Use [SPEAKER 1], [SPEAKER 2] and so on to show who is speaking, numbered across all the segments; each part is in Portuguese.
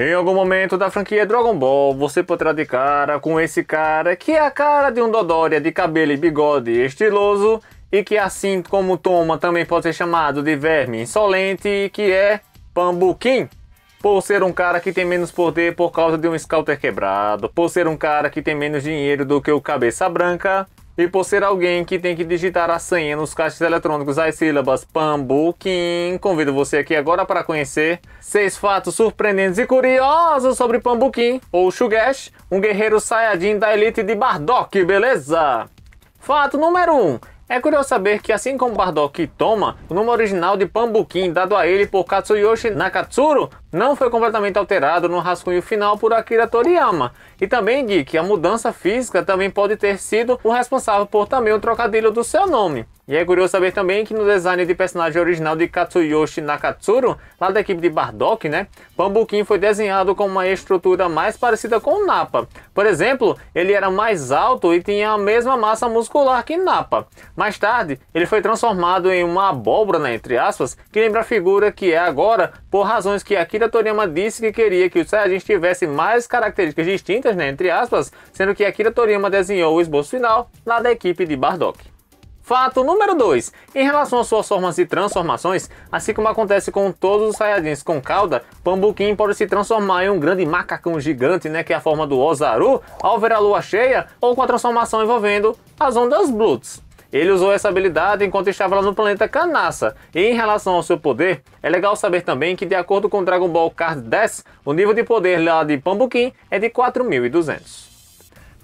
[SPEAKER 1] Em algum momento da franquia Dragon Ball, você poderá de cara com esse cara que é a cara de um Dodoria de cabelo e bigode estiloso e que assim como Toma também pode ser chamado de verme insolente que é Pambuquim. Por ser um cara que tem menos poder por causa de um scouter quebrado, por ser um cara que tem menos dinheiro do que o Cabeça Branca, e por ser alguém que tem que digitar a senha nos caixas eletrônicos as sílabas Pambuquim, convido você aqui agora para conhecer seis fatos surpreendentes e curiosos sobre Pambuquim, ou Shugesh, um guerreiro saiyajin da elite de Bardock, beleza? Fato número 1. Um, é curioso saber que assim como Bardock toma, o nome original de Pambuquim dado a ele por Katsuyoshi Nakatsuru não foi completamente alterado no rascunho final por Akira Toriyama. E também de que a mudança física também pode ter sido o responsável por também o trocadilho do seu nome. E é curioso saber também que no design de personagem original de Katsuyoshi Nakatsuru, lá da equipe de Bardock, né, Pambukin foi desenhado com uma estrutura mais parecida com o Nappa. Por exemplo, ele era mais alto e tinha a mesma massa muscular que Nappa. Mais tarde, ele foi transformado em uma abóbora, né, entre aspas, que lembra a figura que é agora, por razões que Akira Toriyama disse que queria que os Saiyajins tivessem mais características distintas, né, entre aspas, sendo que Akira Toriyama desenhou o esboço final lá da equipe de Bardock. Fato número 2. Em relação às suas formas e transformações, assim como acontece com todos os Saiyajins com cauda, Pambuquim pode se transformar em um grande macacão gigante, né, que é a forma do Ozaru, ao ver a lua cheia ou com a transformação envolvendo as ondas Bluts. Ele usou essa habilidade enquanto estava lá no planeta Kanasa. E em relação ao seu poder, é legal saber também que de acordo com Dragon Ball Card 10, o nível de poder lá de Pambuquim é de 4200.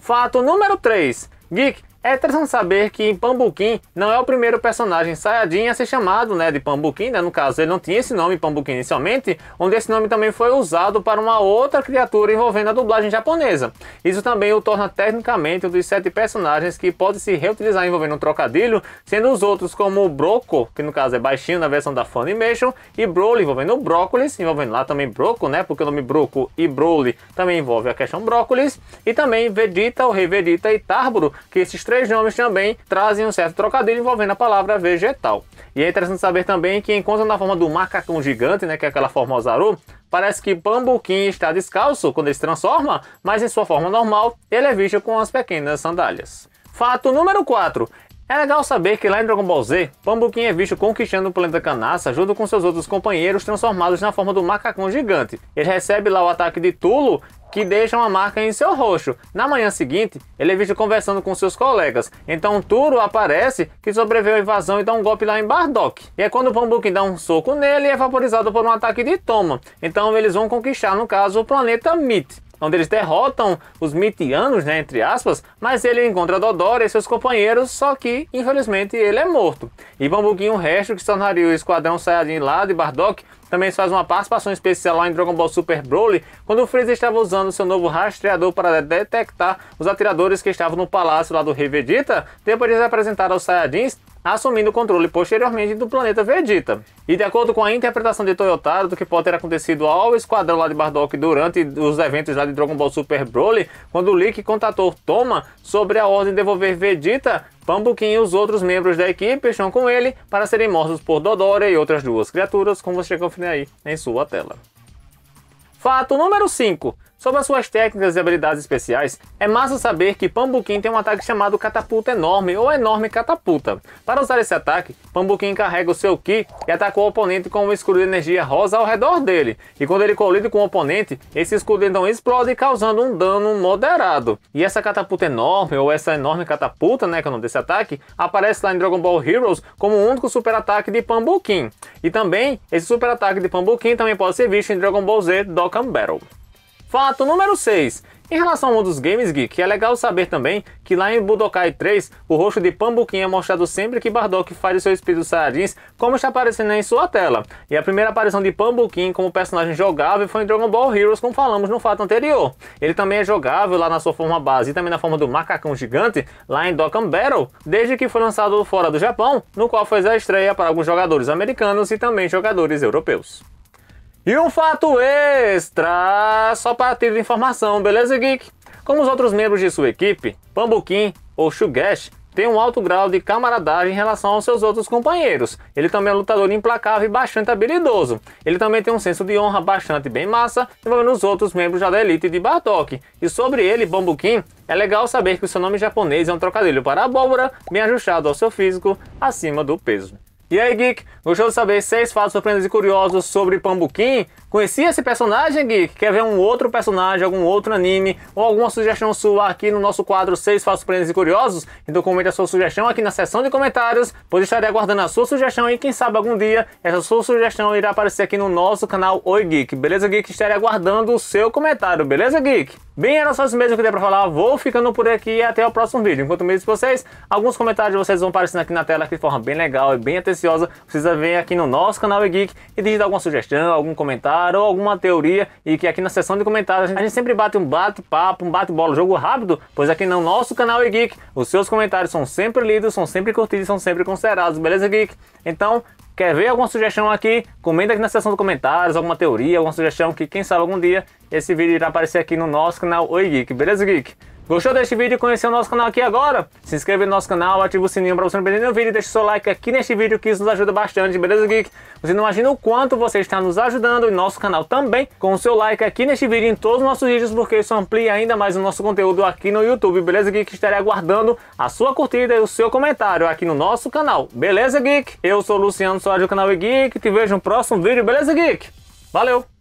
[SPEAKER 1] Fato número 3. Geek é interessante saber que Pambuquim não é o primeiro personagem Saiyajin a ser chamado né, de Pambuquim, né? no caso ele não tinha esse nome Pambuquim inicialmente, onde esse nome também foi usado para uma outra criatura envolvendo a dublagem japonesa. Isso também o torna tecnicamente um dos sete personagens que pode se reutilizar envolvendo um trocadilho, sendo os outros como Broco, que no caso é baixinho na versão da Funimation, e Broly envolvendo brócolis, envolvendo lá também Broco, né? Porque o nome Broco e Broly também envolve a questão brócolis, e também Vegeta, o Rei Vegeta e Tárburo, que esses três três nomes também trazem um certo trocadilho envolvendo a palavra vegetal. E é interessante saber também que, enquanto na forma do macacão gigante, né, que é aquela forma Ozaru, parece que Pambuquim está descalço quando ele se transforma, mas em sua forma normal, ele é visto com as pequenas sandálias. Fato número 4. É legal saber que lá em Dragon Ball Z, Pambuquim é visto conquistando o planeta Kanasa junto com seus outros companheiros transformados na forma do macacão gigante. Ele recebe lá o ataque de Tulo, que deixa uma marca em seu rosto. Na manhã seguinte, ele é visto conversando com seus colegas. Então Turo aparece, que sobreviveu à invasão e dá um golpe lá em Bardock. E é quando o Pambuquim dá um soco nele e é vaporizado por um ataque de Toma. Então eles vão conquistar, no caso, o planeta Myth onde eles derrotam os mitianos, né, entre aspas, mas ele encontra Dodora e seus companheiros, só que, infelizmente, ele é morto. E bambuquinho o resto que se tornaria o Esquadrão Saiyajin lá de Bardock, também faz uma participação especial lá em Dragon Ball Super Broly, quando o Freeza estava usando seu novo rastreador para detectar os atiradores que estavam no palácio lá do Rei Vegeta, depois de apresentaram apresentar aos Saiyajins, assumindo o controle posteriormente do planeta Vegeta. E de acordo com a interpretação de Toyotaro do que pode ter acontecido ao esquadrão lá de Bardock durante os eventos lá de Dragon Ball Super Broly, quando o Lick contatou Toma sobre a ordem de devolver Vegeta, Pambuquim e os outros membros da equipe estão com ele para serem mortos por Dodora e outras duas criaturas, como você confere aí em sua tela. Fato número 5. Sobre as suas técnicas e habilidades especiais, é massa saber que Pambuquim tem um ataque chamado Catapulta Enorme ou Enorme Catapulta. Para usar esse ataque, Pambuquim carrega o seu Ki e ataca o oponente com um escudo de energia rosa ao redor dele, e quando ele colide com o oponente, esse escudo então explode causando um dano moderado. E essa catapulta enorme, ou essa enorme catapulta, né, que é o nome desse ataque, aparece lá em Dragon Ball Heroes como o único super ataque de Pambuquim. E também, esse super ataque de Pambuquim também pode ser visto em Dragon Ball Z Dokkan Battle. Fato número 6. Em relação ao mundo dos games, Geek, é legal saber também que lá em Budokai 3, o rosto de Pambuquim é mostrado sempre que Bardock faz seu espírito Saiyajins, como está aparecendo em sua tela. E a primeira aparição de Pambuquim como personagem jogável foi em Dragon Ball Heroes, como falamos no fato anterior. Ele também é jogável lá na sua forma base e também na forma do macacão gigante, lá em Dokkan Battle, desde que foi lançado fora do Japão, no qual fez a estreia para alguns jogadores americanos e também jogadores europeus. E um fato extra, só para ter informação, beleza, Geek? Como os outros membros de sua equipe, Pambuquim ou Shugesh tem um alto grau de camaradagem em relação aos seus outros companheiros. Ele também é um lutador implacável e bastante habilidoso. Ele também tem um senso de honra bastante bem massa, envolvendo os outros membros da elite de Bartok. E sobre ele, Bambuquim, é legal saber que o seu nome japonês é um trocadilho para abóbora, bem ajustado ao seu físico, acima do peso. E aí, Geek? Gostou de saber seis fatos surpreendentes e curiosos sobre Pambuquim? Conhecia esse personagem, Geek? Quer ver um outro personagem, algum outro anime ou alguma sugestão sua aqui no nosso quadro Seis Fatos Surpreendentes e Curiosos? Então comente a sua sugestão aqui na seção de comentários, pois estarei aguardando a sua sugestão e quem sabe algum dia essa sua sugestão irá aparecer aqui no nosso canal Oi Geek. Beleza, Geek? Estarei aguardando o seu comentário, beleza, Geek? Bem, era só isso mesmo que eu tinha pra falar. Vou ficando por aqui e até o próximo vídeo. Enquanto mesmo vocês, alguns comentários de vocês vão aparecendo aqui na tela que de forma bem legal e bem atenção ansiosa, precisa vir aqui no nosso canal E-Geek e digitar alguma sugestão, algum comentário ou alguma teoria e que aqui na seção de comentários a gente sempre bate um bate-papo, um bate-bola, jogo rápido, pois aqui no nosso canal E-Geek os seus comentários são sempre lidos, são sempre curtidos, são sempre considerados, beleza Geek? Então, Quer ver alguma sugestão aqui? Comenta aqui na seção de comentários, alguma teoria, alguma sugestão que quem sabe algum dia esse vídeo irá aparecer aqui no nosso canal Oi Geek, beleza Geek? Gostou deste vídeo e conheceu o nosso canal aqui agora? Se inscreve no nosso canal, ativa o sininho para você não perder nenhum vídeo e deixa o seu like aqui neste vídeo que isso nos ajuda bastante, beleza Geek? Você não imagina o quanto você está nos ajudando e nosso canal também com o seu like aqui neste vídeo e em todos os nossos vídeos porque isso amplia ainda mais o nosso conteúdo aqui no YouTube, beleza Geek? Estarei aguardando a sua curtida e o seu comentário aqui no nosso canal, beleza Geek? Eu sou o Luciano Soares do canal e Geek, te vejo no próximo vídeo, beleza Geek? Valeu!